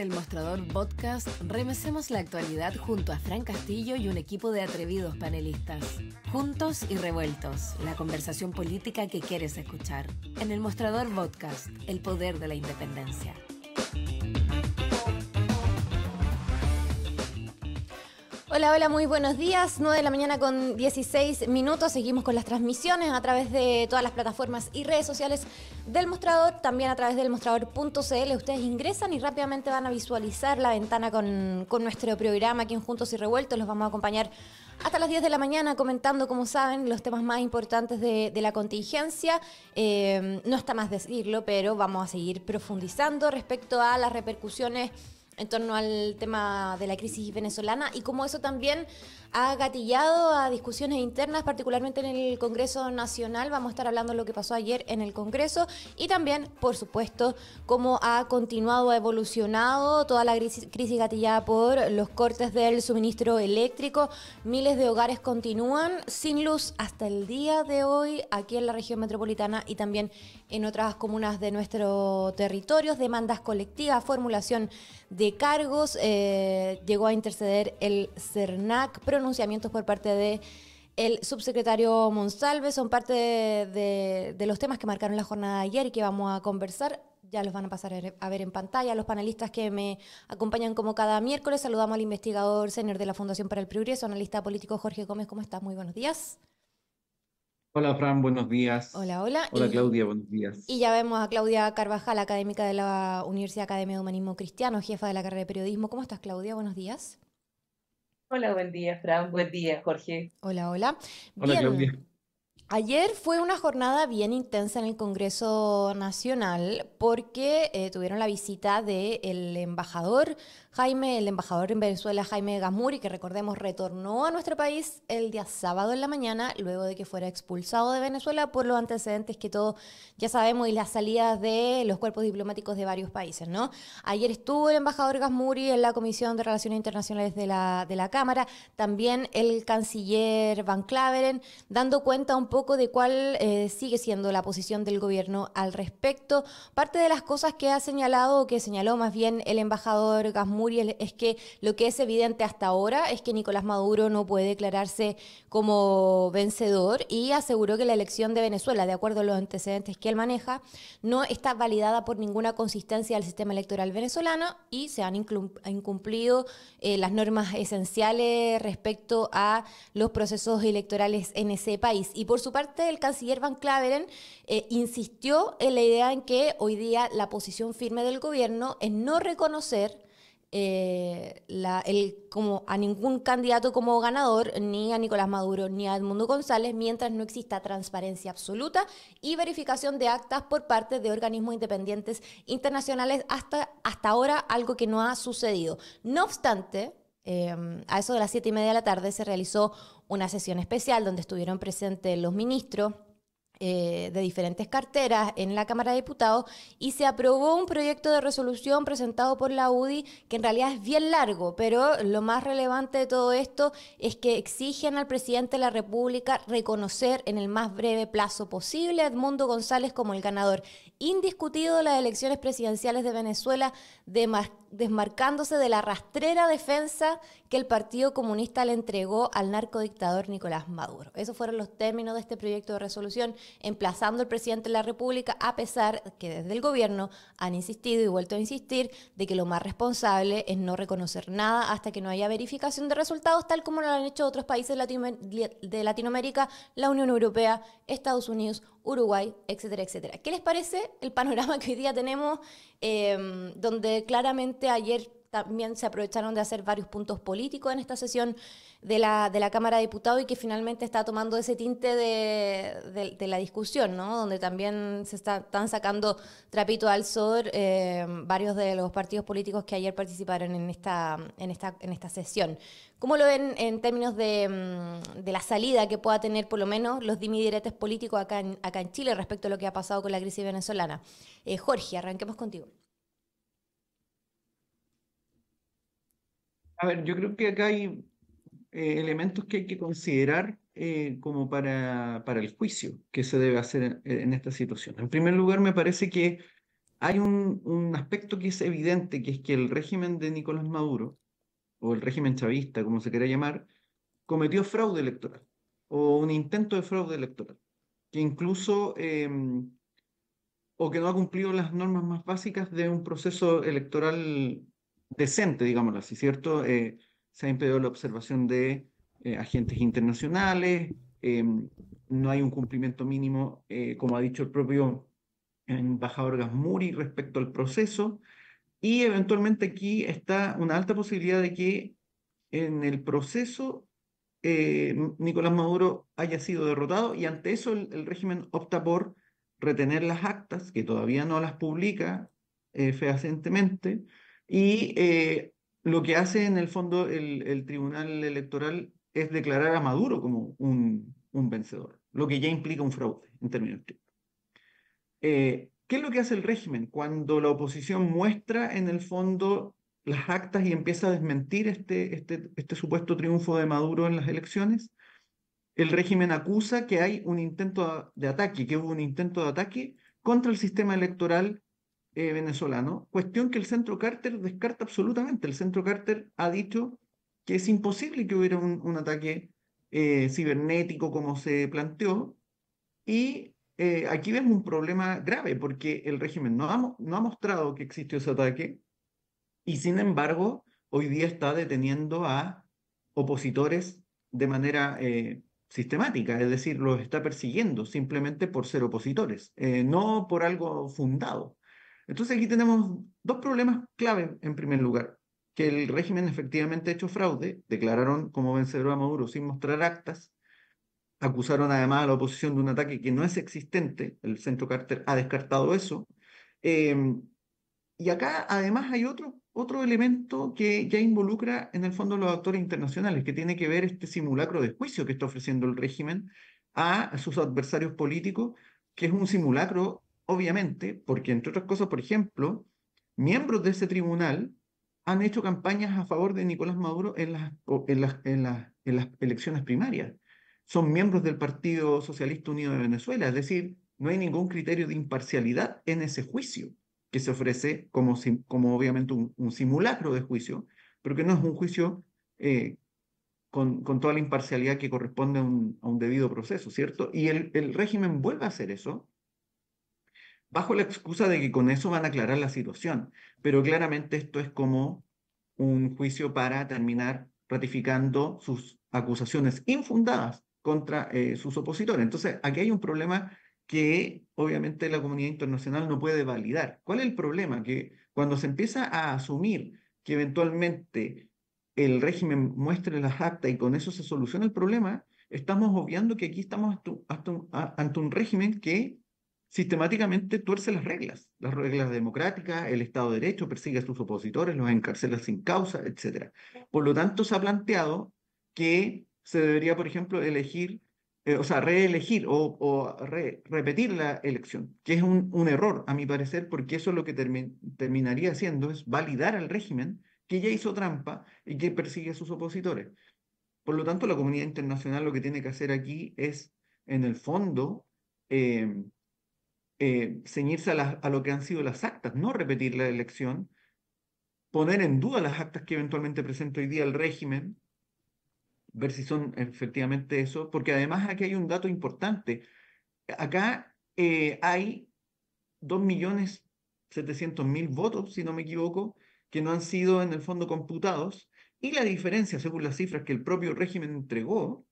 el Mostrador Podcast remesemos la actualidad junto a Fran Castillo y un equipo de atrevidos panelistas. Juntos y revueltos, la conversación política que quieres escuchar. En el Mostrador Podcast, el poder de la independencia. Hola, hola, muy buenos días. 9 de la mañana con 16 minutos. Seguimos con las transmisiones a través de todas las plataformas y redes sociales del mostrador, también a través del mostrador.cl. Ustedes ingresan y rápidamente van a visualizar la ventana con, nuestro programa aquí en Juntos y Revueltos. Los vamos a acompañar hasta las 10 de la mañana comentando, como saben, los temas más importantes de, la contingencia. Eh, no está más decirlo, pero vamos a seguir profundizando respecto a las repercusiones en torno al tema de la crisis venezolana y cómo eso también ha gatillado a discusiones internas, particularmente en el Congreso Nacional. Vamos a estar hablando de lo que pasó ayer en el Congreso y también, por supuesto, cómo ha continuado, ha evolucionado toda la crisis gatillada por los cortes del suministro eléctrico. Miles de hogares continúan sin luz hasta el día de hoy aquí en la región metropolitana y también en otras comunas de nuestro territorio. Demandas colectivas, formulación de cargos. Eh, llegó a interceder el CERNAC anunciamientos por parte de el subsecretario Monsalve son parte de, los temas que marcaron la jornada ayer y que vamos a conversar. Ya los van a pasar a ver, en pantalla. Los panelistas que me acompañan como cada miércoles, saludamos al investigador senior de la Fundación para el Progreso, analista político Jorge Gómez. ¿Cómo estás? Muy buenos días. Hola Fran, buenos días. Hola, hola. Hola Claudia, buenos días. Y ya vemos a Claudia Carvajal, académica de la Universidad Academia de Humanismo Cristiano, jefa de la carrera de periodismo. ¿Cómo estás Claudia? Buenos días. Hola, buen día, Fran. Buen día, Jorge. Hola, hola. Hola, bien. Claudia. Ayer fue una jornada bien intensa en el Congreso Nacional porque eh, tuvieron la visita del embajador Jaime, el embajador en Venezuela, Jaime Gasmuri, que recordemos retornó a nuestro país el día sábado en la mañana, luego de que fuera expulsado de Venezuela por los antecedentes que todos ya sabemos y las salidas de los cuerpos diplomáticos de varios países, ¿no? Ayer estuvo el embajador Gasmuri en la Comisión de Relaciones Internacionales de la, de la Cámara, también el canciller Van Claveren, dando cuenta un poco de cuál eh, sigue siendo la posición del gobierno al respecto. Parte de las cosas que ha señalado, que señaló más bien el embajador Gasmuri, es que lo que es evidente hasta ahora es que Nicolás Maduro no puede declararse como vencedor y aseguró que la elección de Venezuela, de acuerdo a los antecedentes que él maneja, no está validada por ninguna consistencia del sistema electoral venezolano y se han incumplido eh, las normas esenciales respecto a los procesos electorales en ese país. Y por su parte, el canciller Van Claveren eh, insistió en la idea en que hoy día la posición firme del gobierno es no reconocer eh, como a ningún candidato como ganador, ni a Nicolás Maduro, ni a Edmundo González, mientras no exista transparencia absoluta y verificación de actas por parte de organismos independientes internacionales, hasta, hasta ahora algo que no ha sucedido. No obstante, em, a eso de las siete y media de la tarde se realizó una sesión especial donde estuvieron presentes los ministros eh, de diferentes carteras en la Cámara de Diputados y se aprobó un proyecto de resolución presentado por la UDI que en realidad es bien largo, pero lo más relevante de todo esto es que exigen al presidente de la República reconocer en el más breve plazo posible a Edmundo González como el ganador indiscutido las elecciones presidenciales de Venezuela, desmarcándose de la rastrera defensa que el Partido Comunista le entregó al narcodictador Nicolás Maduro. Esos fueron los términos de este proyecto de resolución, emplazando al presidente de la República, a pesar que desde el gobierno han insistido y vuelto a insistir de que lo más responsable es no reconocer nada hasta que no haya verificación de resultados, tal como lo han hecho otros países de Latinoamérica, la Unión Europea, Estados Unidos, Uruguay, etcétera, etcétera. ¿Qué les parece el panorama que hoy día tenemos, em, donde claramente ayer también se aprovecharon de hacer varios puntos políticos en esta sesión de la, de la Cámara de Diputados y que finalmente está tomando ese tinte de, la discusión, ¿no? donde también se están sacando trapito al sol eh, varios de los partidos políticos que ayer participaron en esta, en esta, en esta sesión. ¿Cómo lo ven en términos mm, de, la salida que pueda tener por lo menos los dimidiretes políticos acá en, acá en Chile respecto a lo que ha pasado con la crisis venezolana? Eh, Jorge, arranquemos contigo. A ver, yo creo que acá hay eh, elementos que hay que considerar eh, como para, para, el juicio que se debe hacer en, esta situación. En primer lugar, me parece que hay un, aspecto que es evidente, que es que el régimen de Nicolás Maduro, o el régimen chavista, como se quiera llamar, cometió fraude electoral, o un intento de fraude electoral, que incluso, em, o que no ha cumplido las normas más básicas de un proceso electoral decente, digámoslo así, ¿cierto? Eh, se ha impedido la observación de eh, agentes internacionales, em, no hay un cumplimiento mínimo, eh, como ha dicho el propio embajador Gasmuri, respecto al proceso, y eventualmente aquí está una alta posibilidad de que en el proceso Nicolás Maduro haya sido derrotado y ante eso el, régimen opta por retener las actas, que todavía no las publica fehacientemente, y eh, lo que hace en el fondo el, Tribunal Electoral es declarar a Maduro como un, vencedor, lo que ya implica un fraude en términos estrictos. Eh, ¿Qué es lo que hace el régimen cuando la oposición muestra en el fondo las actas y empieza a desmentir este, este, este supuesto triunfo de Maduro en las elecciones? El régimen acusa que hay un intento de ataque, que hubo un intento de ataque contra el sistema electoral eh, venezolano, cuestión que el centro Carter descarta absolutamente. El centro Carter ha dicho que es imposible que hubiera un, ataque eh, cibernético como se planteó. Y eh, aquí vemos un problema grave porque el régimen no ha, no ha mostrado que existió ese ataque y sin embargo hoy día está deteniendo a opositores de manera sistemática, es decir, los está persiguiendo simplemente por ser opositores, no por algo fundado. Entonces aquí tenemos dos problemas clave en primer lugar, que el régimen efectivamente ha hecho fraude, declararon como vencedor a Maduro sin mostrar actas, acusaron además a la oposición de un ataque que no es existente, el centro Carter ha descartado eso. Em, y acá además hay otro, otro elemento que ya involucra en el fondo los actores internacionales, que tiene que ver este simulacro de juicio que está ofreciendo el régimen a sus adversarios políticos, que es un simulacro obviamente, porque entre otras cosas, por ejemplo, miembros de ese tribunal han hecho campañas a favor de Nicolás Maduro en las, en las, elecciones primarias. Son miembros del Partido Socialista Unido de Venezuela, es decir, no hay ningún criterio de imparcialidad en ese juicio que se ofrece como, como obviamente un, simulacro de juicio, pero que no es un juicio eh, con, toda la imparcialidad que corresponde a un, debido proceso, ¿cierto? Y el régimen vuelve a hacer eso bajo la excusa de que con eso van a aclarar la situación. Pero claramente esto es como un juicio para terminar ratificando sus acusaciones infundadas contra eh, sus opositores. Entonces, aquí hay un problema que obviamente la comunidad internacional no puede validar. ¿Cuál es el problema? Que cuando se empieza a asumir que eventualmente el régimen muestre las actas y con eso se soluciona el problema, estamos obviando que aquí estamos ante un régimen que sistemáticamente tuerce las reglas, las reglas democráticas, el Estado de Derecho, persigue a sus opositores, los encarcela sin causa, etc. Por lo tanto, se ha planteado que se debería, por ejemplo, elegir, eh, o sea, reelegir o, repetir la elección, que es un, error, a mi parecer, porque eso es lo que terminaría haciendo es validar al régimen que ya hizo trampa y que persigue a sus opositores. Por lo tanto, la comunidad internacional lo que tiene que hacer aquí es, en el fondo, eh, eh, ceñirse a, lo que han sido las actas, no repetir la elección, poner en duda las actas que eventualmente presenta hoy día el régimen, ver si son efectivamente eso, porque además aquí hay un dato importante. Acá eh, hay 2.700.000 votos, si no me equivoco, que no han sido en el fondo computados, y la diferencia, según las cifras que el propio régimen entregó,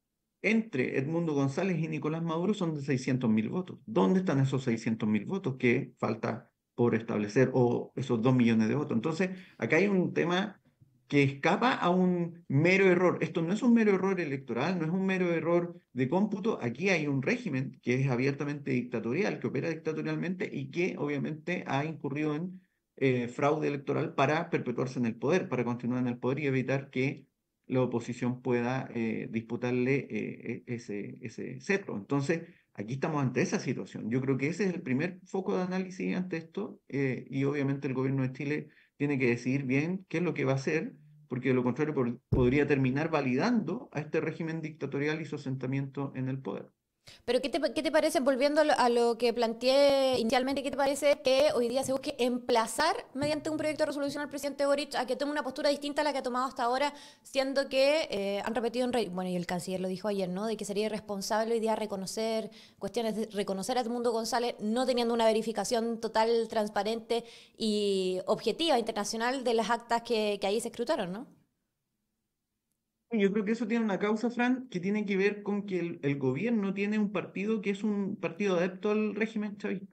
entre Edmundo González y Nicolás Maduro son de mil votos. ¿Dónde están esos mil votos que falta por establecer o esos 2 millones de votos? Entonces, acá hay un tema que escapa a un mero error. Esto no es un mero error electoral, no es un mero error de cómputo. Aquí hay un régimen que es abiertamente dictatorial, que opera dictatorialmente y que obviamente ha incurrido en eh, fraude electoral para perpetuarse en el poder, para continuar en el poder y evitar que la oposición pueda eh, disputarle eh, e, ese, ese cetro. Entonces, aquí estamos ante esa situación. Yo creo que ese es el primer foco de análisis ante esto eh, y obviamente el gobierno de Chile tiene que decidir bien qué es lo que va a hacer, porque de lo contrario podría terminar validando a este régimen dictatorial y su asentamiento en el poder. Pero ¿qué te, qué parece, volviendo a lo, que planteé inicialmente, qué te parece que hoy día se busque emplazar mediante un proyecto de resolución al presidente Boric a que tome una postura distinta a la que ha tomado hasta ahora, siendo que eh, han repetido, en bueno, y el canciller lo dijo ayer, ¿no? De que sería irresponsable hoy día reconocer cuestiones, de reconocer a Edmundo González no teniendo una verificación total, transparente y objetiva internacional de las actas que, que ahí se escrutaron, ¿no? Yo creo que eso tiene una causa, Fran, que tiene que ver con que el, gobierno tiene un partido que es un partido adepto al régimen chavista.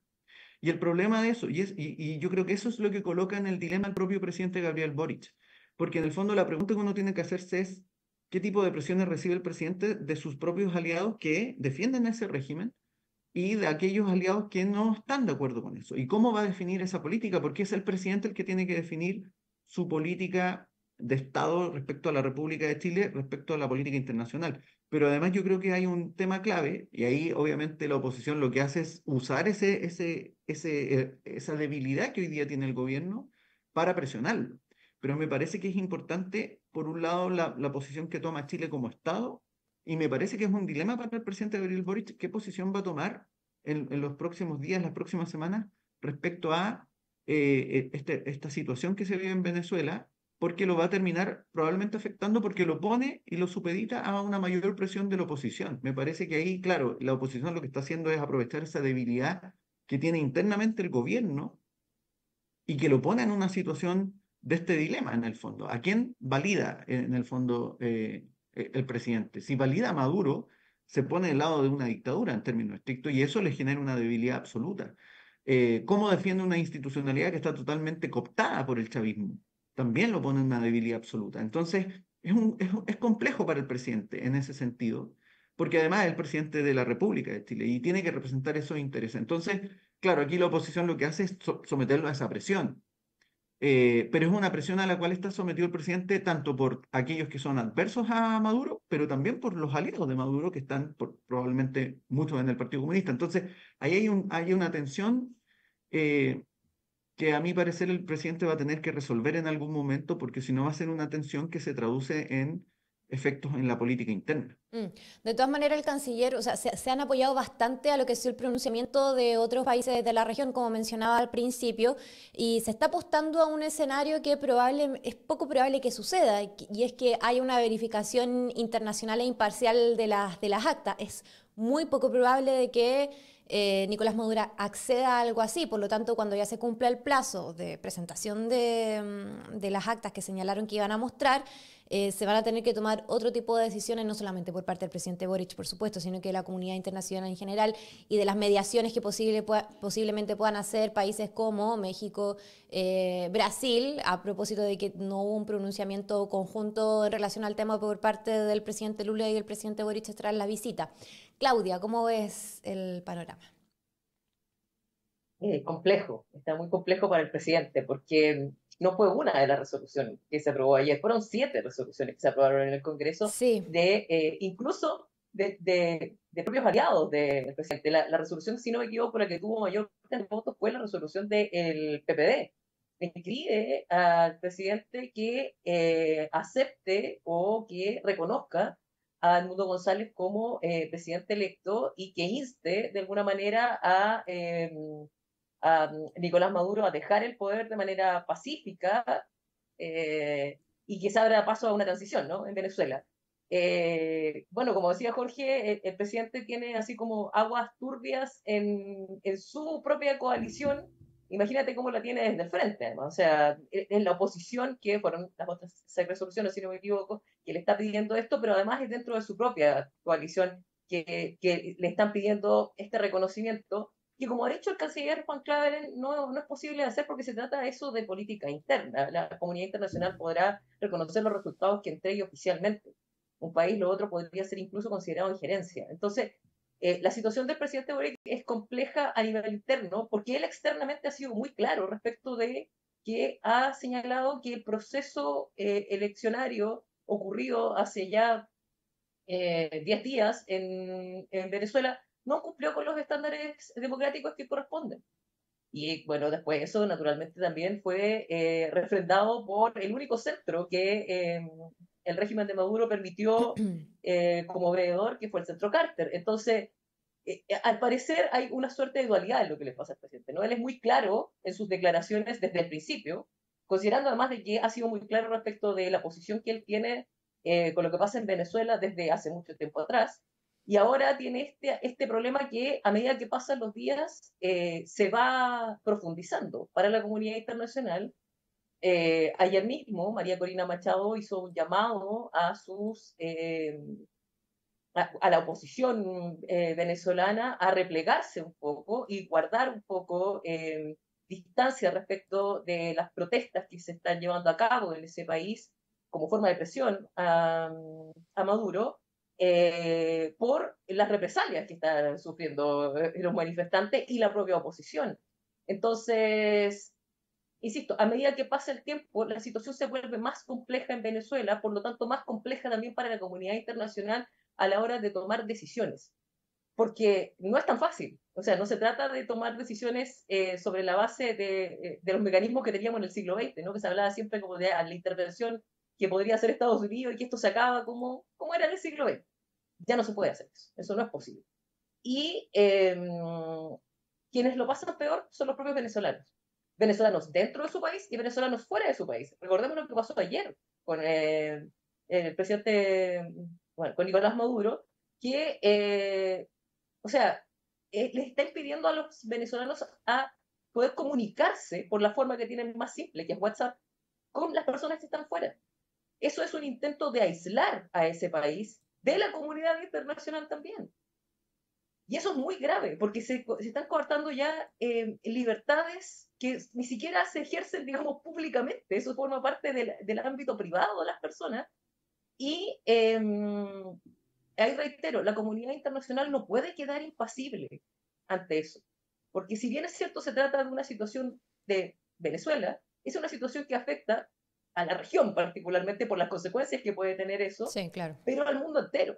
Y el problema de eso, y, es, y, yo creo que eso es lo que coloca en el dilema el propio presidente Gabriel Boric, porque en el fondo la pregunta que uno tiene que hacerse es qué tipo de presiones recibe el presidente de sus propios aliados que defienden ese régimen y de aquellos aliados que no están de acuerdo con eso. ¿Y cómo va a definir esa política? Porque es el presidente el que tiene que definir su política de Estado respecto a la República de Chile, respecto a la política internacional. Pero además yo creo que hay un tema clave, y ahí obviamente la oposición lo que hace es usar ese, ese, ese, eh, esa debilidad que hoy día tiene el gobierno para presionarlo. Pero me parece que es importante, por un lado, la, posición que toma Chile como Estado, y me parece que es un dilema para el presidente Gabriel Boric qué posición va a tomar en, los próximos días, las próximas semanas, respecto a eh, eh, este, esta situación que se vive en Venezuela porque lo va a terminar probablemente afectando porque lo pone y lo supedita a una mayor presión de la oposición. Me parece que ahí, claro, la oposición lo que está haciendo es aprovechar esa debilidad que tiene internamente el gobierno y que lo pone en una situación de este dilema en el fondo. ¿A quién valida en el fondo eh, eh, el presidente? Si valida a Maduro, se pone del lado de una dictadura en términos estrictos y eso le genera una debilidad absoluta. Eh, ¿Cómo defiende una institucionalidad que está totalmente cooptada por el chavismo? también lo pone en una debilidad absoluta. Entonces, es, un, es, complejo para el presidente en ese sentido, porque además es el presidente de la República de Chile y tiene que representar esos intereses. Entonces, claro, aquí la oposición lo que hace es someterlo a esa presión. Eh, pero es una presión a la cual está sometido el presidente tanto por aquellos que son adversos a Maduro, pero también por los aliados de Maduro que están probablemente muchos en el Partido Comunista. Entonces, ahí hay, un, hay una tensión eh, que a mi parecer el presidente va a tener que resolver en algún momento, porque si no va a ser una tensión que se traduce en efectos en la política interna. Mm. De todas maneras, el canciller, o sea, se, han apoyado bastante a lo que es el pronunciamiento de otros países de la región, como mencionaba al principio, y se está apostando a un escenario que probable, es poco probable que suceda, y es que hay una verificación internacional e imparcial de las, de las actas. Es muy poco probable de que eh, Nicolás Madura acceda a algo así. Por lo tanto, cuando ya se cumpla el plazo de presentación mm, de las actas que señalaron que iban a mostrar, eh, se van a tener que tomar otro tipo de decisiones, no solamente por parte del presidente Boric, por supuesto, sino que de la comunidad internacional en general y de las mediaciones que posible, posiblemente puedan hacer países como México, eh, Brasil, a propósito de que no hubo un pronunciamiento conjunto en relación al tema por parte del presidente Lula y del presidente Boric tras la visita. Claudia, ¿cómo ves el panorama? Eh, complejo, está muy complejo para el presidente, porque no fue una de las resoluciones que se aprobó ayer, fueron siete resoluciones que se aprobaron en el Congreso, de eh, incluso de, de, propios aliados del presidente. La, resolución, si no me equivoco, la que tuvo mayor de votos fue la resolución del PPD. Escribe al presidente que eh, acepte o que reconozca a Edmundo González como eh, presidente electo y que inste de alguna manera a em, a Nicolás Maduro a dejar el poder de manera pacífica eh, y que se abra paso a una transición en Venezuela. Eh, bueno, como decía Jorge, eh, el, presidente tiene así como aguas turbias en, su propia coalición. Imagínate cómo la tiene desde el frente, o sea, en la oposición que fueron las otras seis resoluciones, si no me equivoco, que le está pidiendo esto, pero además es dentro de su propia coalición que le están pidiendo este reconocimiento y como ha dicho el canciller Juan Claveren, no, no es posible hacer porque se trata de eso de política interna. La comunidad internacional podrá reconocer los resultados que entregue oficialmente. Un país, lo otro podría ser incluso considerado injerencia. Entonces, eh, la situación del presidente Boric es compleja a nivel interno porque él externamente ha sido muy claro respecto de que ha señalado que el proceso eh, eleccionario ocurrido hace ya 10 eh, días en Venezuela no cumplió con los estándares democráticos que corresponden. Y bueno, después eso naturalmente también fue eh, refrendado por el único centro que em, el régimen de Maduro permitió eh, como veedor, que fue el centro Carter. Entonces, eh, al parecer hay una suerte de dualidad en lo que le pasa al presidente. ¿no? Él es muy claro en sus declaraciones desde el principio, considerando además de que ha sido muy claro respecto de la posición que él tiene con lo que pasa en Venezuela desde hace mucho tiempo atrás y ahora tiene este, este problema que a medida que pasan los días eh, se va profundizando para la comunidad internacional. Eh, ayer mismo María Corina Machado hizo un llamado a sus eh, a, la oposición venezolana a replegarse un poco y guardar un poco distancia respecto de las protestas que se están llevando a cabo en ese país como forma de presión a, a Maduro eh, por las represalias que están sufriendo eh, los manifestantes y la propia oposición. Entonces, insisto, a medida que pasa el tiempo, la situación se vuelve más compleja en Venezuela, por lo tanto más compleja también para la comunidad internacional a la hora de tomar decisiones, porque no es tan fácil. O sea, no se trata de tomar decisiones eh, sobre la base de, de, los mecanismos que teníamos en el siglo XX, ¿no? que se hablaba siempre como de ah, la intervención que podría ser Estados Unidos y que esto se acaba como, como era en el siglo XX. Ya no se puede hacer eso, eso no es posible. Y em, quienes lo pasan peor son los propios venezolanos. Venezolanos dentro de su país y venezolanos fuera de su país. Recordemos lo que pasó ayer con eh, el presidente, bueno, con Nicolás Maduro, que, eh, o sea, eh, les está impidiendo a los venezolanos a poder comunicarse por la forma que tienen más simple, que es WhatsApp, con las personas que están fuera. Eso es un intento de aislar a ese país de la comunidad internacional también. Y eso es muy grave, porque se, están cortando ya eh, libertades que ni siquiera se ejercen, digamos, públicamente. Eso forma parte del, ámbito privado de las personas. Y em, ahí reitero, la comunidad internacional no puede quedar impasible ante eso. Porque si bien es cierto, se trata de una situación de Venezuela, es una situación que afecta a la región particularmente por las consecuencias que puede tener eso, sí, claro. pero al mundo entero.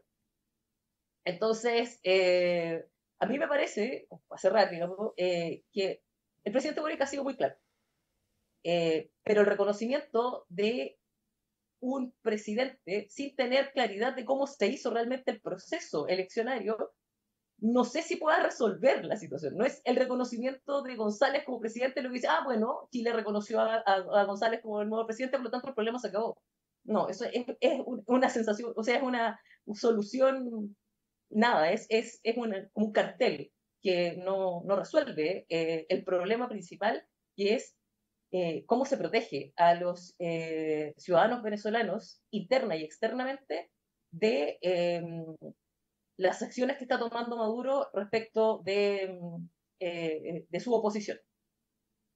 Entonces, eh, a mí me parece, para cerrar, digamos, eh, que el presidente Boric ha sido muy claro, eh, pero el reconocimiento de un presidente sin tener claridad de cómo se hizo realmente el proceso eleccionario no sé si pueda resolver la situación. No es el reconocimiento de González como presidente lo que dice, ah, bueno, Chile reconoció a, González como el nuevo presidente, por lo tanto el problema se acabó. No, eso es, una sensación, o sea, es una solución, nada, es, es, un cartel que no, resuelve eh, el problema principal, que es eh, cómo se protege a los eh, ciudadanos venezolanos interna y externamente de em, las acciones que está tomando Maduro respecto de, mm, eh, de su oposición.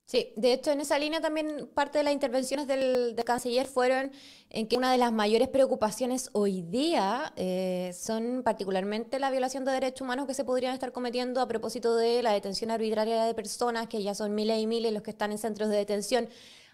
Sí, de hecho en esa línea también parte de las intervenciones del, canciller fueron en que una de las mayores preocupaciones hoy día eh, son particularmente la violación de derechos humanos que se podrían estar cometiendo a propósito de la detención arbitraria de personas que ya son miles y miles los que están en centros de detención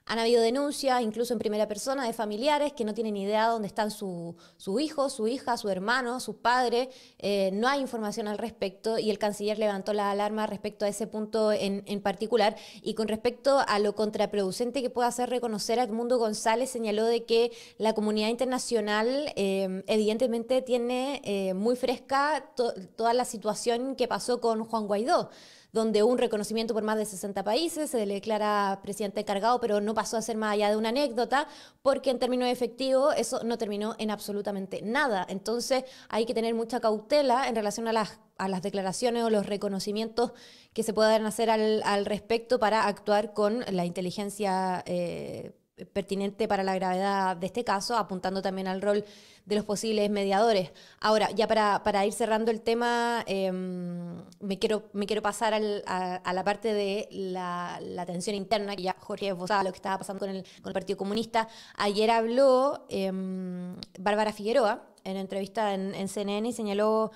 han habido denuncias, incluso en primera persona, de familiares que no tienen idea de dónde están su, hijo, su hija, su hermano, su padre. Eh, no hay información al respecto y el canciller levantó la alarma respecto a ese punto en, en particular. Y con respecto a lo contraproducente que puede hacer reconocer a Edmundo González, señaló de que la comunidad internacional eh, evidentemente tiene eh, muy fresca toda la situación que pasó con Juan Guaidó donde un reconocimiento por más de 60 países, se le declara presidente encargado, pero no pasó a ser más allá de una anécdota, porque en términos efectivos eso no terminó en absolutamente nada. Entonces hay que tener mucha cautela en relación a las a las declaraciones o los reconocimientos que se puedan hacer al, respecto para actuar con la inteligencia eh, pertinente para la gravedad de este caso, apuntando también al rol de los posibles mediadores. Ahora, ya para, para ir cerrando el tema, em, me, quiero, me quiero pasar a, la parte de la, tensión interna, que ya Jorge esbozaba lo que estaba pasando con el, Partido Comunista. Ayer habló em, Bárbara Figueroa en entrevista en CNN y señaló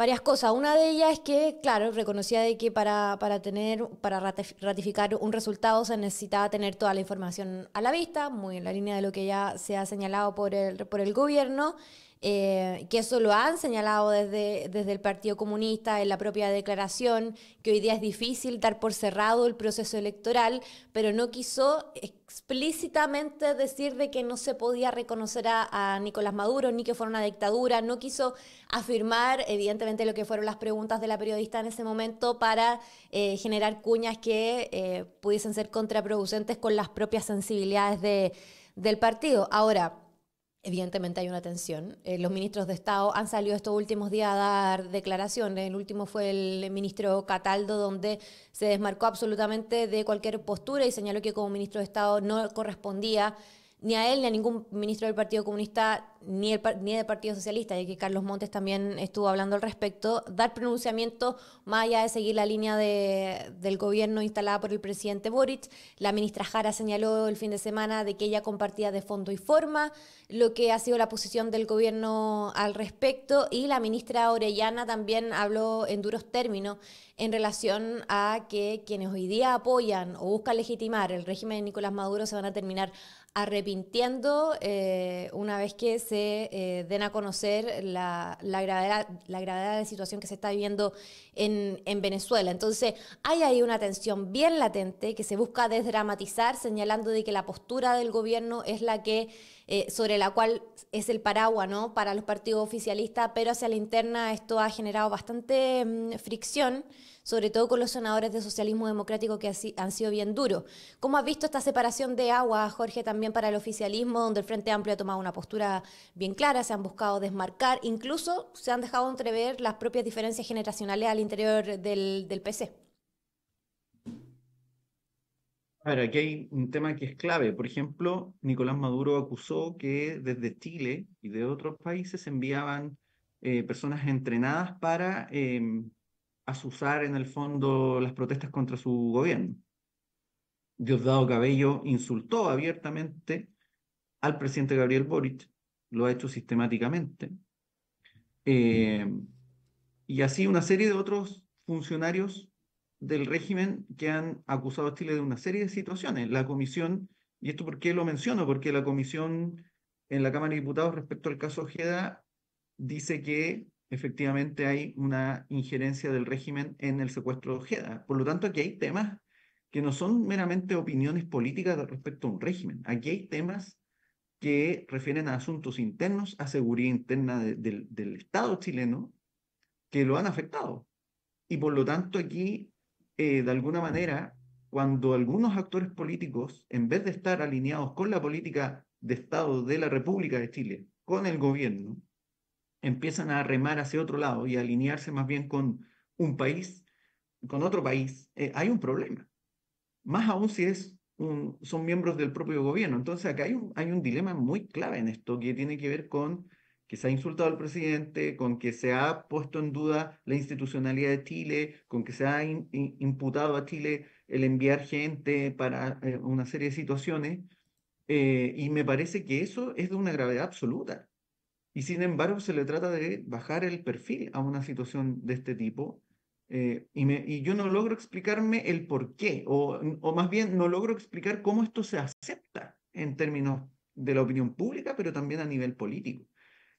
varias cosas. Una de ellas es que, claro, reconocía de que para, para, tener, para ratificar un resultado se necesitaba tener toda la información a la vista, muy en la línea de lo que ya se ha señalado por el, por el gobierno. Eh, que eso lo han señalado desde, desde el Partido Comunista en la propia declaración, que hoy día es difícil dar por cerrado el proceso electoral, pero no quiso explícitamente decir de que no se podía reconocer a, Nicolás Maduro, ni que fuera una dictadura, no quiso afirmar evidentemente lo que fueron las preguntas de la periodista en ese momento para eh, generar cuñas que eh, pudiesen ser contraproducentes con las propias sensibilidades de, del partido. Ahora, Evidentemente hay una tensión. Eh, los ministros de Estado han salido estos últimos días a dar declaraciones. El último fue el ministro Cataldo, donde se desmarcó absolutamente de cualquier postura y señaló que como ministro de Estado no correspondía ni a él, ni a ningún ministro del Partido Comunista, ni, ni del Partido Socialista, ya que Carlos Montes también estuvo hablando al respecto, dar pronunciamiento más allá de seguir la línea de, del gobierno instalada por el presidente Boric. La ministra Jara señaló el fin de semana de que ella compartía de fondo y forma lo que ha sido la posición del gobierno al respecto y la ministra Orellana también habló en duros términos en relación a que quienes hoy día apoyan o buscan legitimar el régimen de Nicolás Maduro se van a terminar arrepintiendo eh, una vez que se eh, den a conocer la, la, gravedad, la gravedad de situación que se está viviendo en, en, Venezuela. Entonces, hay ahí una tensión bien latente que se busca desdramatizar, señalando de que la postura del gobierno es la que eh, sobre la cual es el paraguas para los partidos oficialistas, pero hacia la interna esto ha generado bastante mm, fricción, sobre todo con los senadores de socialismo democrático que han sido bien duros. ¿Cómo has visto esta separación de agua Jorge, también para el oficialismo, donde el Frente Amplio ha tomado una postura bien clara, se han buscado desmarcar, incluso se han dejado entrever las propias diferencias generacionales al interior del, del PC? A aquí hay un tema que es clave. Por ejemplo, Nicolás Maduro acusó que desde Chile y de otros países enviaban eh, personas entrenadas para em, asusar en el fondo las protestas contra su gobierno. Diosdado Cabello insultó abiertamente al presidente Gabriel Boric, lo ha hecho sistemáticamente. Em, y así una serie de otros funcionarios del régimen que han acusado a Chile de una serie de situaciones. La comisión, y esto por qué lo menciono, porque la comisión en la Cámara de Diputados respecto al caso Ojeda dice que efectivamente hay una injerencia del régimen en el secuestro de Ojeda. Por lo tanto, aquí hay temas que no son meramente opiniones políticas respecto a un régimen. Aquí hay temas que refieren a asuntos internos, a seguridad interna del Estado chileno, que lo han afectado. Y por lo tanto aquí eh, de alguna manera, cuando algunos actores políticos, en vez de estar alineados con la política de Estado de la República de Chile, con el gobierno, empiezan a remar hacia otro lado y a alinearse más bien con un país, con otro país, eh, hay un problema. Más aún si es son miembros del propio gobierno. Entonces acá hay hay un dilema muy clave en esto que tiene que ver con que se ha insultado al presidente, con que se ha puesto en duda la institucionalidad de Chile, con que se ha imputado a Chile el enviar gente para eh, una serie de situaciones, eh, y me parece que eso es de una gravedad absoluta. Y sin embargo se le trata de bajar el perfil a una situación de este tipo, eh, y, yo no logro explicarme el por qué, o más bien no logro explicar cómo esto se acepta en términos de la opinión pública, pero también a nivel político.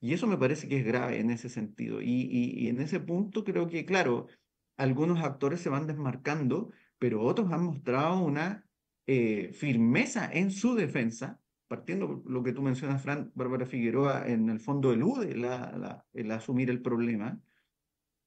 Y eso me parece que es grave en ese sentido. Y, en ese punto creo que, claro, algunos actores se van desmarcando, pero otros han mostrado una eh, firmeza en su defensa, partiendo lo que tú mencionas, Fran, Bárbara Figueroa, en el fondo elude la, la, el asumir el problema.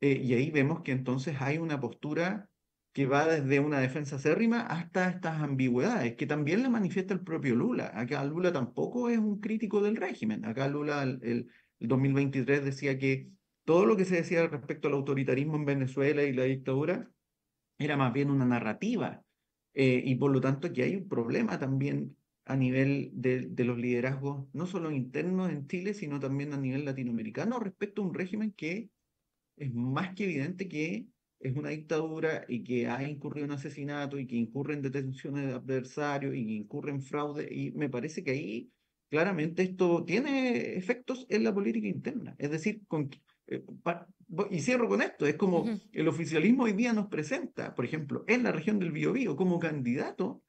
Eh, y ahí vemos que entonces hay una postura que va desde una defensa acérrima hasta estas ambigüedades, que también la manifiesta el propio Lula. Acá Lula tampoco es un crítico del régimen. Acá Lula, el, 2023 decía que todo lo que se decía respecto al autoritarismo en Venezuela y la dictadura era más bien una narrativa. Eh, y por lo tanto que hay un problema también a nivel de, de, los liderazgos, no solo internos en Chile, sino también a nivel latinoamericano, respecto a un régimen que es más que evidente que es una dictadura y que ha incurrido en asesinato y que incurre en detenciones de adversarios y que incurre en fraude. Y me parece que ahí claramente esto tiene efectos en la política interna. Es decir, eh, y cierro con esto, es como el oficialismo hoy día nos presenta, por ejemplo, en la región del Biobío como candidato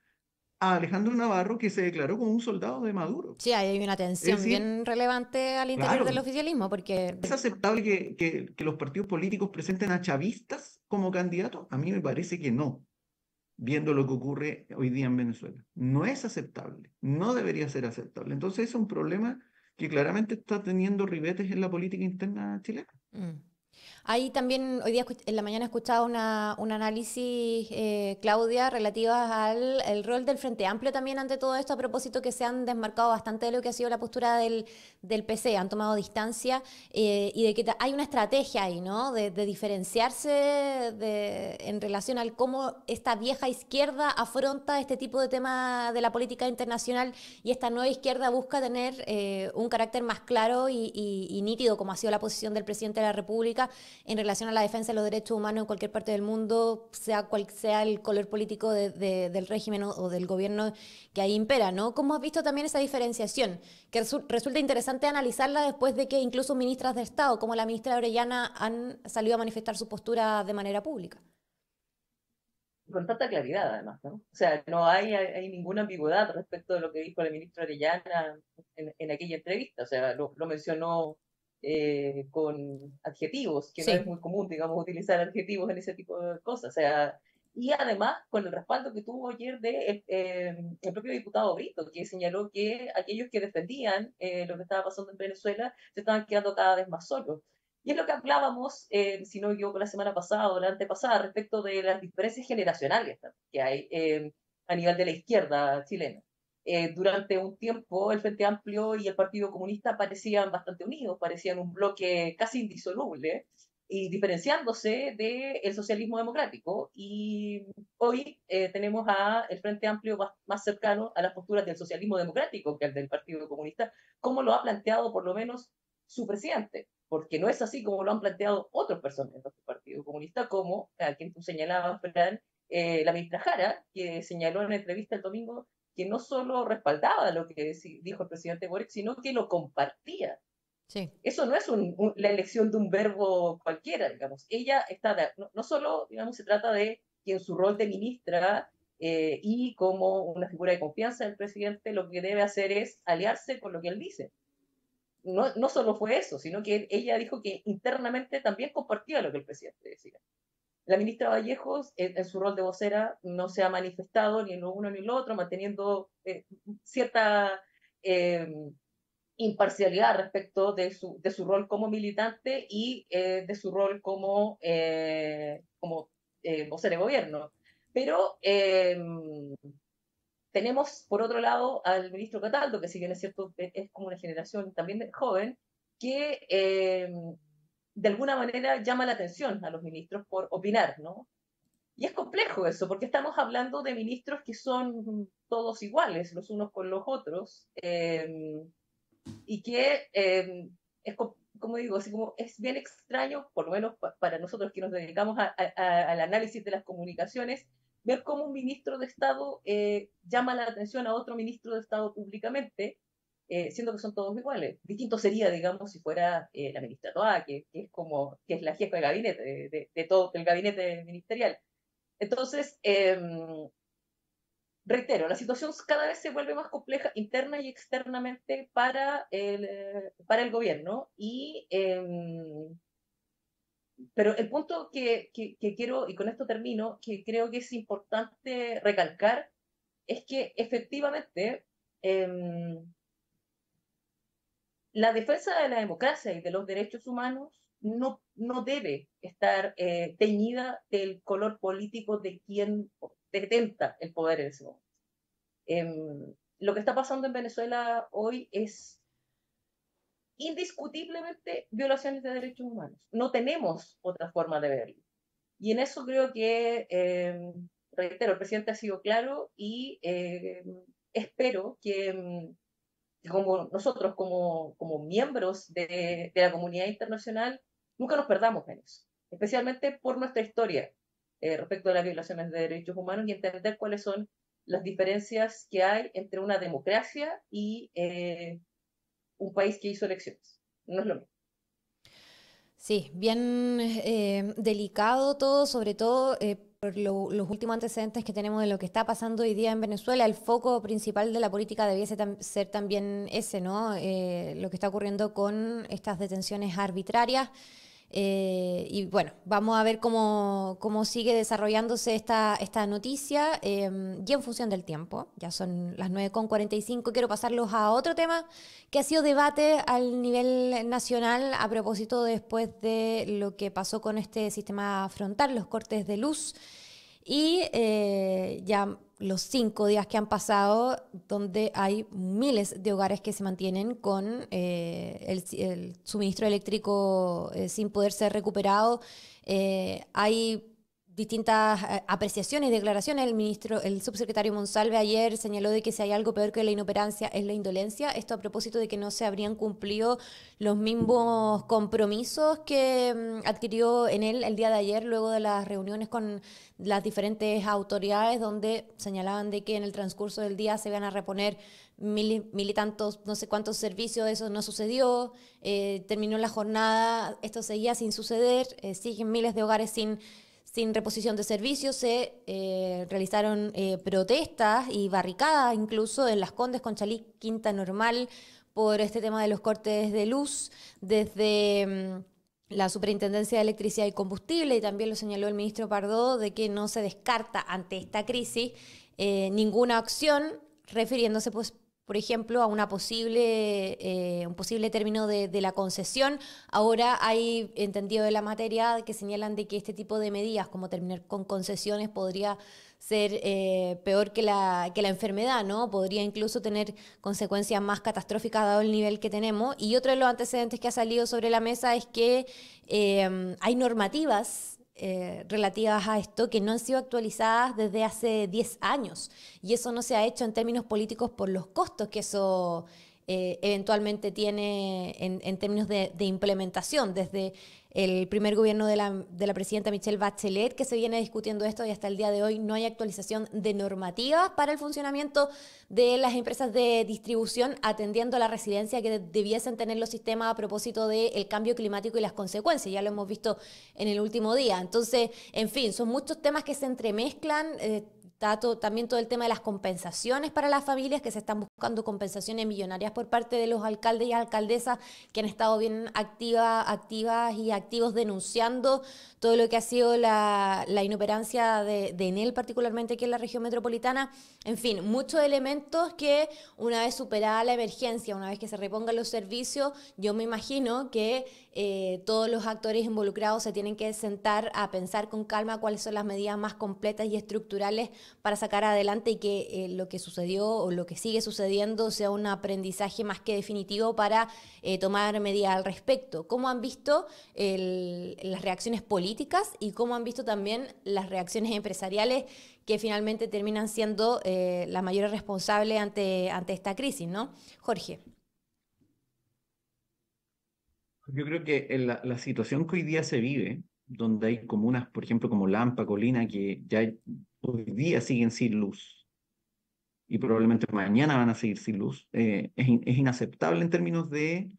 a Alejandro Navarro que se declaró como un soldado de Maduro. Sí, hay una tensión bien relevante al interior del oficialismo porque... ¿Es aceptable que, que los partidos políticos presenten a chavistas como candidatos? A mí me parece que no viendo lo que ocurre hoy día en Venezuela. No es aceptable, no debería ser aceptable. Entonces es un problema que claramente está teniendo ribetes en la política interna chilena. Mm. Ahí también hoy día en la mañana he escuchado un análisis, eh, Claudia, relativa al el rol del Frente Amplio también ante todo esto, a propósito que se han desmarcado bastante de lo que ha sido la postura del, del PC, han tomado distancia eh, y de que hay una estrategia ahí, ¿no? De, diferenciarse en relación al cómo esta vieja izquierda afronta este tipo de temas de la política internacional y esta nueva izquierda busca tener eh, un carácter más claro y nítido, como ha sido la posición del presidente de la República en relación a la defensa de los derechos humanos en cualquier parte del mundo, sea cual sea el color político del régimen o, del gobierno que ahí impera, ¿no? ¿Cómo has visto también esa diferenciación? Que resulta interesante analizarla después de que incluso ministras de Estado, como la ministra Orellana, han salido a manifestar su postura de manera pública con tanta claridad además, ¿no? O sea, no hay, ninguna ambigüedad respecto de lo que dijo la ministra Orellana en, aquella entrevista, o sea, lo mencionó eh, con adjetivos, que no es muy común, digamos, utilizar adjetivos en ese tipo de cosas. O sea, y además con el respaldo que tuvo ayer de eh, eh, el propio diputado Brito, que señaló que aquellos que defendían lo que estaba pasando en Venezuela se estaban quedando cada vez más solos. Y es lo que hablábamos, si no yo, la semana pasada o la antepasada, respecto de las diferencias generacionales que hay a nivel de la izquierda chilena. Eh, durante un tiempo el Frente Amplio y el Partido Comunista parecían bastante unidos, parecían un bloque casi indisoluble y diferenciándose del socialismo democrático. Y hoy eh, tenemos a el Frente Amplio más, cercano a las posturas del socialismo democrático que al del Partido Comunista, como lo ha planteado por lo menos su presidente, porque no es así como lo han planteado otros personajes del Partido Comunista, como a quien tú señalabas, eh, la ministra Jara, que señaló en una entrevista el domingo que no solo respaldaba lo que dijo el presidente Boric, sino que lo compartía. Sí. Eso no es la elección de un verbo cualquiera, digamos. Ella está, no, solo, digamos, se trata de que en su rol de ministra eh, y como una figura de confianza del presidente, lo que debe hacer es aliarse con lo que él dice. No, no solo fue eso, sino que ella dijo que internamente también compartía lo que el presidente decía. La ministra Vallejos, en, su rol de vocera, no se ha manifestado ni en lo uno ni en lo otro, manteniendo eh, cierta em, imparcialidad respecto de su, de su, rol como militante y eh, de su rol como, eh, como vocera de gobierno. Pero em, tenemos, por otro lado, al ministro Cataldo, que si bien es cierto, es como una generación también joven, que em, de alguna manera llama la atención a los ministros por opinar, ¿no? Y es complejo eso, porque estamos hablando de ministros que son todos iguales, los unos con los otros, em, y que em, es, como digo, así como es bien extraño, por lo menos para nosotros que nos dedicamos al análisis de las comunicaciones, ver cómo un ministro de Estado eh, llama la atención a otro ministro de Estado públicamente, eh, siendo que son todos iguales. Distinto sería, digamos, si fuera eh, la ministra Toa, que, es como, que es la jefa de gabinete, de, todo el gabinete ministerial. Entonces, em, reitero, la situación cada vez se vuelve más compleja interna y externamente para el, para el gobierno y... Em, pero el punto que, que, quiero, y con esto termino, que creo que es importante recalcar, es que efectivamente eh, la defensa de la democracia y de los derechos humanos no, no debe estar eh, teñida del color político de quien detenta el poder en ese momento. Em, lo que está pasando en Venezuela hoy es indiscutiblemente violaciones de derechos humanos. No tenemos otra forma de verlo. Y en eso creo que, em, reitero, el presidente ha sido claro y em, espero que como nosotros como, miembros de, la comunidad internacional nunca nos perdamos en eso, especialmente por nuestra historia eh, respecto a las violaciones de derechos humanos y entender cuáles son las diferencias que hay entre una democracia y eh, un país que hizo elecciones. No es lo mismo. Sí, bien eh, delicado todo, sobre todo por los últimos antecedentes que tenemos de lo que está pasando hoy día en Venezuela, el foco principal de la política debiese ser también ese, ¿no? Eh, lo que está ocurriendo con estas detenciones arbitrarias. Eh, y bueno, vamos a ver cómo, cómo sigue desarrollándose esta, esta noticia em, y en función del tiempo. Ya son las 9.45. Quiero pasarlos a otro tema que ha sido debate al nivel nacional a propósito después de lo que pasó con este sistema frontal, los cortes de luz. Y eh, ya los cinco días que han pasado, donde hay miles de hogares que se mantienen con eh, el, suministro eléctrico eh, sin poder ser recuperado. Eh, hay distintas eh, apreciaciones y declaraciones. El ministro, el subsecretario Monsalve ayer señaló de que si hay algo peor que la inoperancia es la indolencia. Esto a propósito de que no se habrían cumplido los mismos compromisos que mm, adquirió en él el día de ayer luego de las reuniones con las diferentes autoridades donde señalaban de que en el transcurso del día se iban a reponer mil, y tantos, no sé cuántos servicios, eso no sucedió, eh, terminó la jornada, esto seguía sin suceder, eh, siguen miles de hogares sin sin reposición de servicios, se eh, realizaron eh, protestas y barricadas incluso en Las Condes, con Chalí Quinta Normal, por este tema de los cortes de luz desde... Mm, la Superintendencia de Electricidad y Combustible, y también lo señaló el ministro Pardo, de que no se descarta ante esta crisis eh, ninguna acción, refiriéndose pues, por ejemplo, a una posible, eh, un posible término de, la concesión. Ahora hay entendido de la materia que señalan de que este tipo de medidas, como terminar con concesiones, podría ser eh, peor que la, que la enfermedad, ¿no? Podría incluso tener consecuencias más catastróficas dado el nivel que tenemos. Y otro de los antecedentes que ha salido sobre la mesa es que eh, hay normativas eh, relativas a esto que no han sido actualizadas desde hace 10 años. Y eso no se ha hecho en términos políticos por los costos que eso eh, eventualmente tiene en, términos de, implementación, desde el primer gobierno de la, presidenta Michelle Bachelet, que se viene discutiendo esto y hasta el día de hoy no hay actualización de normativas para el funcionamiento de las empresas de distribución atendiendo la residencia que debiesen tener los sistemas a propósito del cambio climático y las consecuencias. Ya lo hemos visto en el último día. Entonces, en fin, son muchos temas que se entremezclan. Eh, Está también todo el tema de las compensaciones para las familias, que se están buscando compensaciones millonarias por parte de los alcaldes y alcaldesas que han estado bien activas y activos denunciando todo lo que ha sido la, inoperancia de, de, Enel, particularmente aquí en la región metropolitana. En fin, muchos elementos que una vez superada la emergencia, una vez que se repongan los servicios, yo me imagino que eh, todos los actores involucrados se tienen que sentar a pensar con calma cuáles son las medidas más completas y estructurales para sacar adelante y que eh, lo que sucedió o lo que sigue sucediendo sea un aprendizaje más que definitivo para eh, tomar medidas al respecto. ¿Cómo han visto las reacciones políticas y cómo han visto también las reacciones empresariales que finalmente terminan siendo eh, la las mayores responsables ante, ante esta crisis, ¿no? Jorge. Yo creo que la, la, situación que hoy día se vive, donde hay comunas, por ejemplo, como Lampa, Colina, que ya hoy día siguen sin luz y probablemente mañana van a seguir sin luz, eh, es, inaceptable en términos de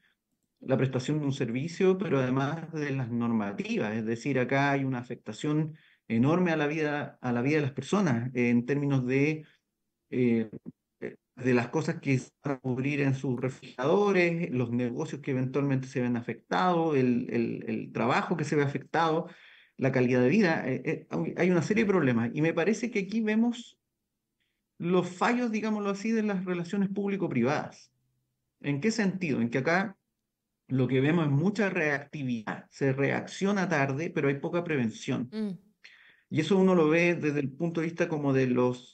la prestación de un servicio, pero además de las normativas, es decir, acá hay una afectación enorme a la vida, a la vida de las personas eh, en términos de, eh, de las cosas que se van a cubrir en sus refrigeradores, los negocios que eventualmente se ven afectados, el trabajo que se ve afectado la calidad de vida, eh, eh, hay una serie de problemas. Y me parece que aquí vemos los fallos, digámoslo así, de las relaciones público-privadas. ¿En qué sentido? En que acá lo que vemos es mucha reactividad, se reacciona tarde, pero hay poca prevención. Mm. Y eso uno lo ve desde el punto de vista como de los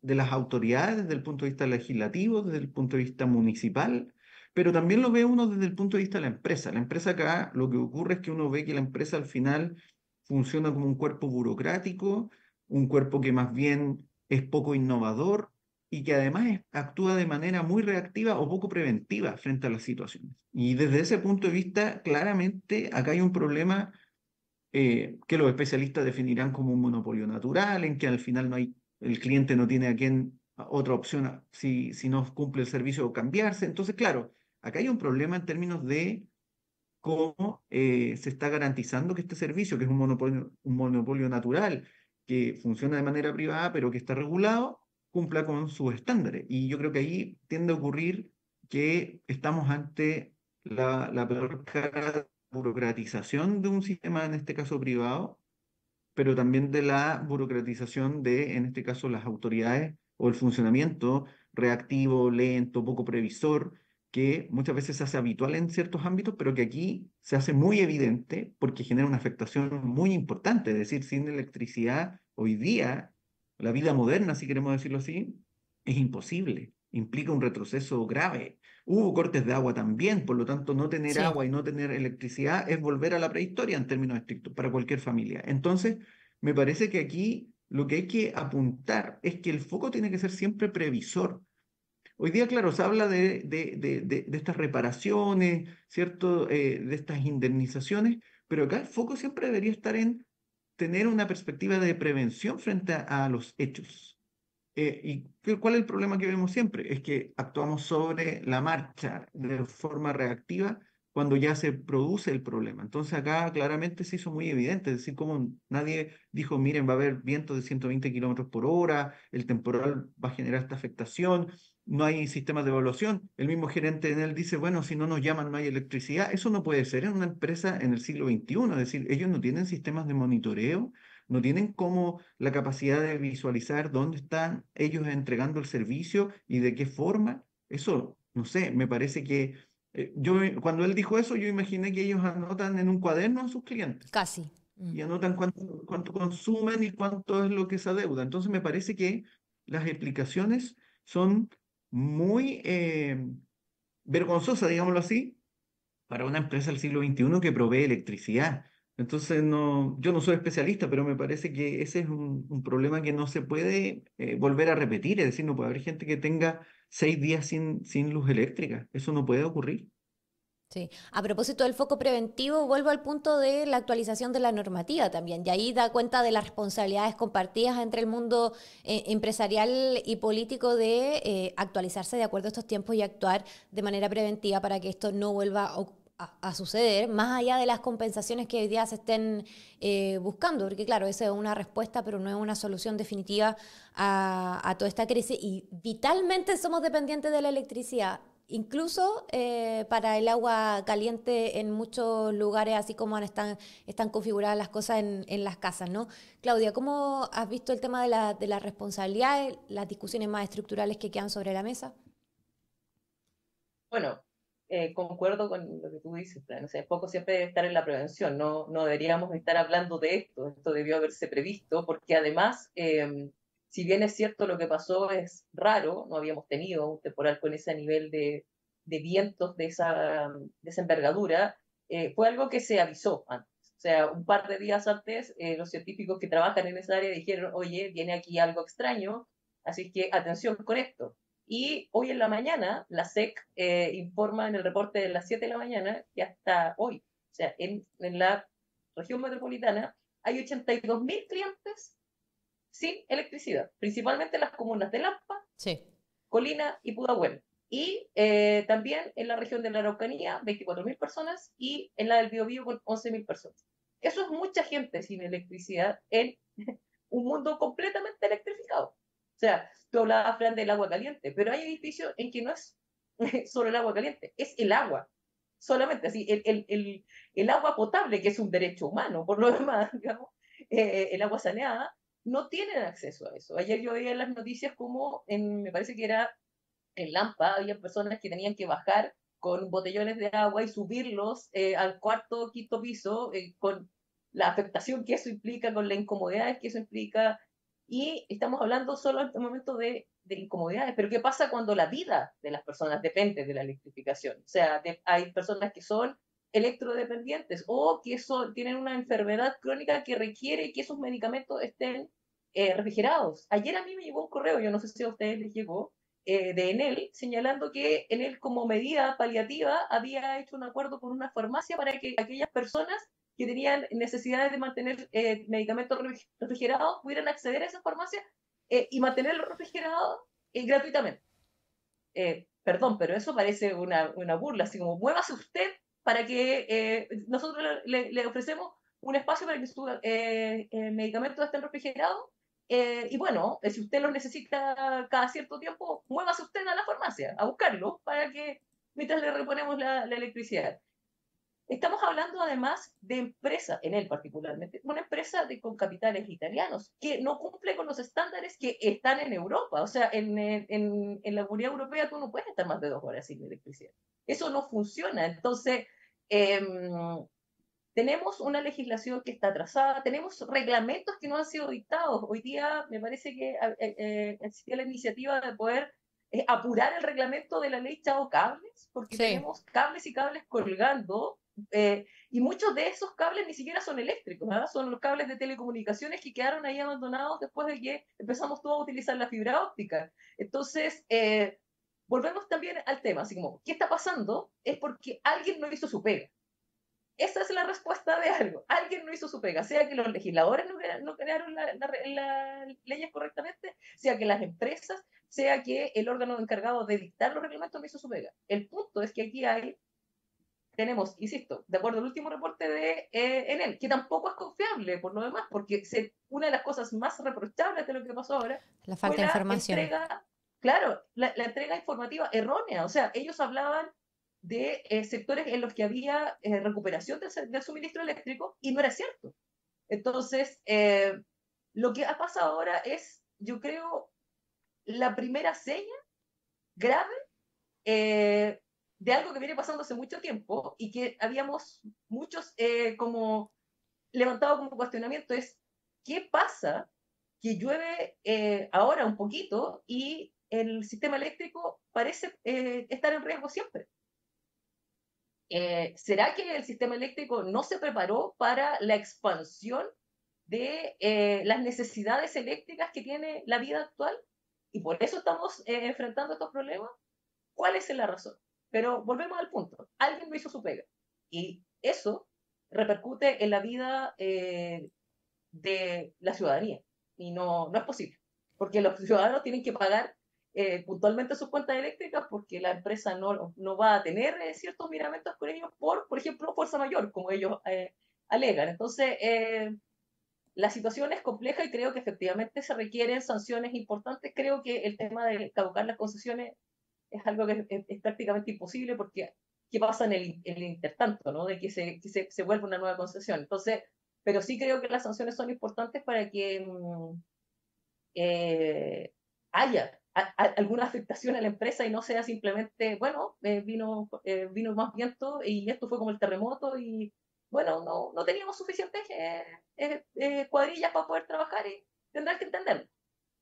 de las autoridades, desde el punto de vista legislativo, desde el punto de vista municipal, pero también lo ve uno desde el punto de vista de la empresa. La empresa acá, lo que ocurre es que uno ve que la empresa al final funciona como un cuerpo burocrático, un cuerpo que más bien es poco innovador y que además actúa de manera muy reactiva o poco preventiva frente a las situaciones. Y desde ese punto de vista, claramente acá hay un problema eh, que los especialistas definirán como un monopolio natural, en que al final no hay, el cliente no tiene a quién otra opción si, si no cumple el servicio o cambiarse. Entonces, claro, acá hay un problema en términos de cómo eh, se está garantizando que este servicio, que es un monopolio, natural, que funciona de manera privada, pero que está regulado, cumpla con sus estándares. Y yo creo que ahí tiende a ocurrir que estamos ante la, la peor cara de burocratización de un sistema, en este caso privado, pero también de la burocratización de, en este caso, las autoridades o el funcionamiento reactivo, lento, poco previsor que muchas veces se hace habitual en ciertos ámbitos, pero que aquí se hace muy evidente porque genera una afectación muy importante. Es decir, sin electricidad, hoy día, la vida moderna, si queremos decirlo así, es imposible. Implica un retroceso grave. Hubo cortes de agua también, por lo tanto, no tener agua y no tener electricidad es volver a la prehistoria en términos estrictos para cualquier familia. Entonces, me parece que aquí lo que hay que apuntar es que el foco tiene que ser siempre previsor Hoy día, claro, se habla de, estas reparaciones, ¿cierto? Eh, de estas indemnizaciones, pero acá el foco siempre debería estar en tener una perspectiva de prevención frente a, los hechos. Eh, ¿Y cuál es el problema que vemos siempre? Es que actuamos sobre la marcha de forma reactiva cuando ya se produce el problema. Entonces acá claramente se hizo muy evidente, es decir, como nadie dijo, miren, va a haber vientos de 120 kilómetros por hora, el temporal va a generar esta afectación, no hay sistemas de evaluación. El mismo gerente en él dice, bueno, si no nos llaman no hay electricidad. Eso no puede ser en una empresa en el siglo XXI. Es decir, ellos no tienen sistemas de monitoreo, no tienen como la capacidad de visualizar dónde están ellos entregando el servicio y de qué forma. Eso, no sé, me parece que... Eh, yo, cuando él dijo eso, yo imaginé que ellos anotan en un cuaderno a sus clientes. Casi. Y mm. anotan cuánto, cuánto consumen y cuánto es lo que se adeuda. Entonces me parece que las explicaciones son muy eh, vergonzosa, digámoslo así, para una empresa del siglo XXI que provee electricidad. Entonces, no, yo no soy especialista, pero me parece que ese es un, problema que no se puede eh, volver a repetir. Es decir, no puede haber gente que tenga seis días sin, sin luz eléctrica. Eso no puede ocurrir. Sí. A propósito del foco preventivo, vuelvo al punto de la actualización de la normativa también, y ahí da cuenta de las responsabilidades compartidas entre el mundo eh, empresarial y político de eh, actualizarse de acuerdo a estos tiempos y actuar de manera preventiva para que esto no vuelva a suceder, más allá de las compensaciones que hoy día se estén eh, buscando, porque claro, esa es una respuesta, pero no es una solución definitiva a, toda esta crisis y vitalmente somos dependientes de la electricidad. Incluso eh, para el agua caliente en muchos lugares, así como están, están configuradas las cosas en, las casas, ¿no? Claudia, ¿cómo has visto el tema de, la, de las responsabilidades, las discusiones más estructurales que quedan sobre la mesa? Bueno, eh, concuerdo con lo que tú dices, Fran. O siempre estar en la prevención. No, deberíamos estar hablando de esto. Esto debió haberse previsto, porque además em, si bien es cierto lo que pasó es raro, no habíamos tenido un temporal con ese nivel de, vientos de esa, mm, de envergadura, eh, fue algo que se avisó antes. O sea, un par de días antes, eh, los científicos que trabajan en esa área dijeron, oye, viene aquí algo extraño, así que atención con esto. Y hoy en la mañana, la SEC eh, informa en el reporte de las 7 de la mañana que hasta hoy, o sea, en, en la región metropolitana, hay 82.000 clientes sin electricidad, principalmente en las comunas de Lampa, Colina y Pudahuel. Y eh, también en la región de la Araucanía, 24.000 personas, y en la del Biobío con 11.000 personas. Eso es mucha gente sin electricidad en un mundo completamente electrificado. O sea, tú hablabas, Fran, del agua caliente, pero hay edificios en que no es solo el agua caliente, es el agua solamente, así, el, el, agua potable, que es un derecho humano, por lo demás, digamos, eh, eh, el agua saneada, no tienen acceso a eso. Ayer yo veía en las noticias como, en, me parece que era en Lampa, había personas que tenían que bajar con botellones de agua y subirlos eh, al cuarto o quinto piso, eh, con la afectación que eso implica, con la incomodidad que eso implica. Y estamos hablando solo en este momento de, de, incomodidades, pero ¿qué pasa cuando la vida de las personas depende de la electrificación? O sea, hay personas que son electrodependientes o que tienen una enfermedad crónica que requiere que esos medicamentos estén eh, refrigerados. Ayer a mí me llegó un correo, yo no sé si a ustedes les llegó, eh, de Enel, señalando que Enel como medida paliativa había hecho un acuerdo con una farmacia para que aquellas personas que tenían necesidades de mantener eh, medicamentos refrigerados pudieran acceder a esa farmacia y mantenerlos refrigerados gratuitamente. perdón, pero eso parece una, una burla, así como muévase usted para que eh, nosotros le, ofrecemos un espacio para que su eh, eh medicamentos estén refrigerados. Eh, y bueno, si usted lo necesita cada cierto tiempo, muévase usted a la farmacia a buscarlo, para que mientras le reponemos la, electricidad. Estamos hablando además de empresa, en él particularmente, una empresa de, con capitales italianos que no cumple con los estándares que están en Europa. O sea, en, en, en la Comunidad Europea tú no puedes estar más de dos horas sin electricidad. Eso no funciona. Entonces, em, tenemos una legislación que está atrasada, tenemos reglamentos que no han sido dictados. Hoy día me parece que eh, eh, existía la iniciativa de poder eh, apurar el reglamento de la ley Chavo Cables, porque tenemos cables y cables colgando. Eh, y muchos de esos cables ni siquiera son eléctricos, ¿ah? son los cables de telecomunicaciones que quedaron ahí abandonados después de que empezamos todos a utilizar la fibra óptica. Entonces, volvemos también al tema, así como, ¿qué está pasando? Es porque alguien no hizo su pega. Esa es la respuesta de algo. Alguien no hizo su pega, sea que los legisladores no, crearon las leyes correctamente, sea que las empresas, sea que el órgano encargado de dictar los reglamentos no hizo su pega. El punto es que aquí hay, tenemos, insisto, de acuerdo al último reporte de eh, Enel, que tampoco es confiable por lo demás, porque una de las cosas más reprochables de lo que pasó ahora la falta fue de información. entrega Claro, la, entrega informativa errónea, o sea, ellos hablaban de eh, sectores en los que había eh, recuperación del, suministro eléctrico y no era cierto. Entonces, eh, lo que ha pasado ahora es, yo creo, la primera seña grave de algo que viene pasando hace mucho tiempo y que habíamos muchos como levantado como cuestionamiento es, ¿qué pasa que llueve ahora un poquito y el sistema eléctrico parece eh, estar en riesgo siempre. Eh, ¿Será que el sistema eléctrico no se preparó para la expansión de eh, las necesidades eléctricas que tiene la vida actual? ¿Y por eso estamos enfrentando estos problemas? ¿Cuál es la razón? Pero volvemos al punto. Alguien no hizo su pega. Y eso repercute en la vida de la ciudadanía. Y no, no es posible. Porque los ciudadanos tienen que pagar eh, puntualmente sus cuentas eléctricas porque la empresa no, no va a tener eh, ciertos miramientos con ellos por, por ejemplo, fuerza mayor, como ellos eh, alegan. Entonces, la situación es compleja y creo que efectivamente se requieren sanciones importantes. Creo que el tema de caducar las concesiones es algo que es, prácticamente imposible porque ¿qué pasa en el, intertanto? ¿no? De que, se, que vuelva una nueva concesión. Entonces, pero sí creo que las sanciones son importantes para que mm, haya alguna afectación a la empresa y no sea simplemente, bueno, eh, vino, eh, vino más viento y esto fue como el terremoto y bueno, no, no teníamos suficientes eh, cuadrillas para poder trabajar y tendrán que entenderlo.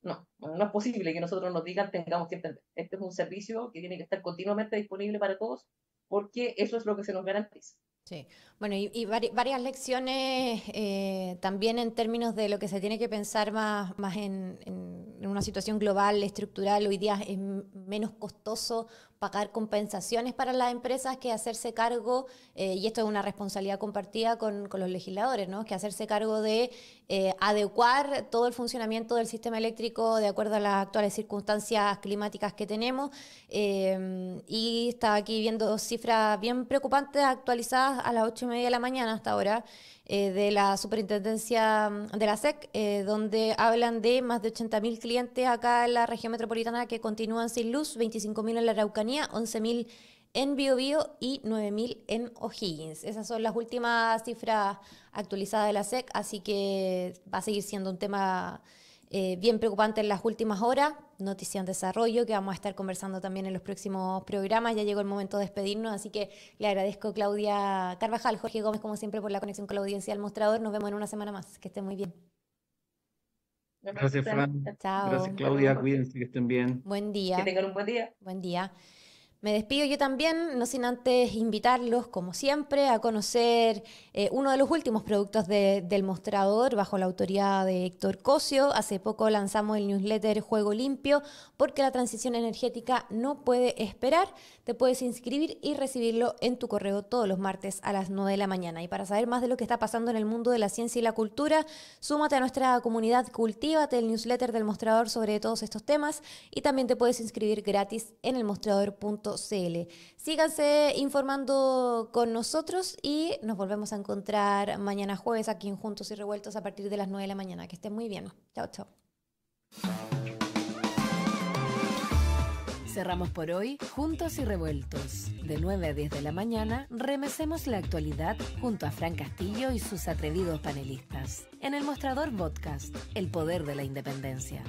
No, no es posible que nosotros nos digan tengamos que entender. Este es un servicio que tiene que estar continuamente disponible para todos porque eso es lo que se nos garantiza. Sí, bueno, y, varias lecciones eh, también en términos de lo que se tiene que pensar más, más en, en, una situación global, estructural. Hoy día es menos costoso pagar compensaciones para las empresas que hacerse cargo, eh, y esto es una responsabilidad compartida con, los legisladores, ¿no? que hacerse cargo de eh, adecuar todo el funcionamiento del sistema eléctrico de acuerdo a las actuales circunstancias climáticas que tenemos. Eh, y estaba aquí viendo cifras bien preocupantes actualizadas a las ocho y media de la mañana hasta ahora. Eh, de la superintendencia mm, de la SEC, eh, donde hablan de más de 80.000 clientes acá en la región metropolitana que continúan sin luz, 25.000 en la Araucanía, 11.000 en Biobío y 9.000 en O'Higgins. Esas son las últimas cifras actualizadas de la SEC, así que va a seguir siendo un tema eh, bien preocupante en las últimas horas, noticia en desarrollo que vamos a estar conversando también en los próximos programas. Ya llegó el momento de despedirnos, así que le agradezco Claudia Carvajal, Jorge Gómez, como siempre, por la conexión con la audiencia del mostrador. Nos vemos en una semana más. Que estén muy bien. Gracias, Fran. Gracias, Claudia. Cuídense, que estén bien. Buen día. Que tengan un buen día. Buen día. Me despido yo también, no sin antes invitarlos, como siempre, a conocer eh, uno de los últimos productos del mostrador bajo la autoridad de Héctor Cosio. Hace poco lanzamos el newsletter Juego Limpio porque la transición energética no puede esperar. Te puedes inscribir y recibirlo en tu correo todos los martes a las 9 de la mañana. Y para saber más de lo que está pasando en el mundo de la ciencia y la cultura, súmate a nuestra comunidad Cultívate, el newsletter del mostrador sobre todos estos temas y también te puedes inscribir gratis en el mostrador.com Síganse informando con nosotros y nos volvemos a encontrar mañana jueves aquí en Juntos y Revueltos a partir de las 9 de la mañana. Que estén muy bien. Chao, chao. Cerramos por hoy Juntos y Revueltos. De 9 a 10 de la mañana remecemos la actualidad junto a Fran Castillo y sus atrevidos panelistas. En el mostrador podcast, El Poder de la Independencia.